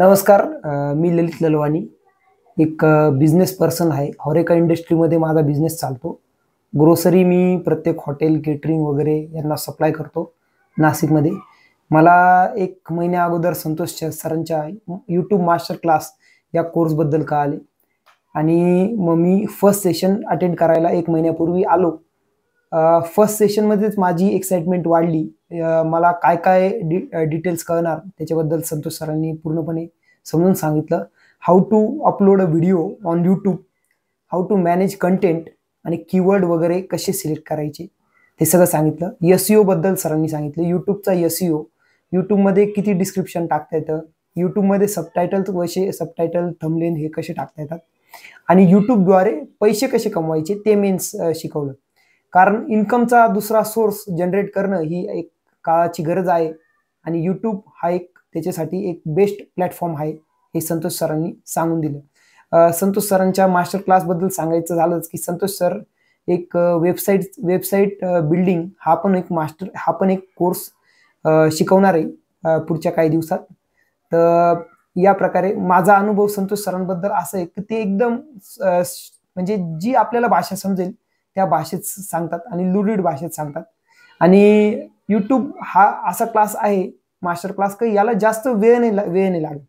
नमस्कार मी ललित ललवाणी एक business person आहे हॉरेका इंडस्ट्रीमध्ये माझा बिझनेस चालतो ग्रोसरी मी प्रत्येक हॉटेल केटरिंग वगैरे यांना सप्लाय करतो नाशिकमध्ये मला एक महिन्या अगोदर संतोष सरांच्या यूट्यूब मास्टर क्लास या कोर्सबद्दल कळाले आणि मग मी फर्स्ट सेशन अटेंड करायला एक महिन्यापूर्वी आलो फर्स्ट सेशनमध्येच माझी एक्साइटमेंट वाढली मला काय काय डि डिटेल्स कळणार त्याच्याबद्दल संतोष सरांनी पूर्णपणे समजून सांगितलं how to upload a video on YouTube how to manage content आणि कीवर्ड वगैरे कसे सिलेक्ट करायचे ते सगळं सांगितलं e बद्दल सरांनी सांगितलं यूट्यूबचा एसईओ यूट्यूबमध्ये किती डिस्क्रिप्शन टाकता येतं यूट्यूबमध्ये सबटायटल कसे सबटायटल थंबलेन हे कसे टाकता येतात आणि यूट्यूबद्वारे पैसे कसे कमवायचे ते मेन्स शिकवलं कारण इन्कमचा दुसरा सोर्स जनरेट करणं ही एक काळाची गरज आहे आणि यूट्यूब हा एक त्याच्यासाठी एक बेस्ट प्लॅटफॉर्म आहे हे संतोष सरांनी सांगून दिलं संतोष सरांच्या मास्टर क्लासबद्दल सांगायचं झालंच की संतोष सर एक वेबसाईट वेबसाईट बिल्डिंग हा पण एक मास्टर हा पण एक कोर्स शिकवणार आहे पुढच्या काही दिवसात तर या प्रकारे माझा अनुभव संतोष सरांबद्दल असा आहे की ते एकदम म्हणजे जी आपल्याला भाषा समजेल त्या भाषेत सांगतात आणि लुडिड भाषेत सांगतात आणि यूट्यूब हा असा क्लास आहे मास्टर क्लास काही याला जास्त वेळ नाही वेळ नाही लागत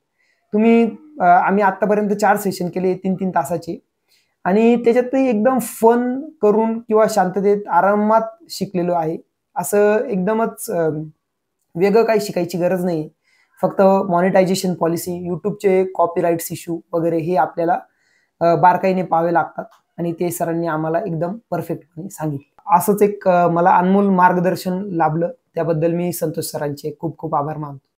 तुम्ही आम्ही आत्तापर्यंत चार सेशन केले तीन तीन तासाचे आणि त्याच्यातही एकदम फन करून किंवा शांततेत आरामात शिकलेलो आहे असं एकदमच वेगळं काही शिकायची गरज नाही फक्त मॉनिटायझेशन पॉलिसी यूट्यूबचे कॉपीराईट्स इश्यू वगैरे हे आपल्याला बारकाईने पाहावे लागतात आणि ते सरांनी आम्हाला एकदम परफेक्टपणे सांगितले असंच एक मला अनमोल मार्गदर्शन लाभलं त्याबद्दल मी संतोष सरांचे खूप खूप आभार मानतो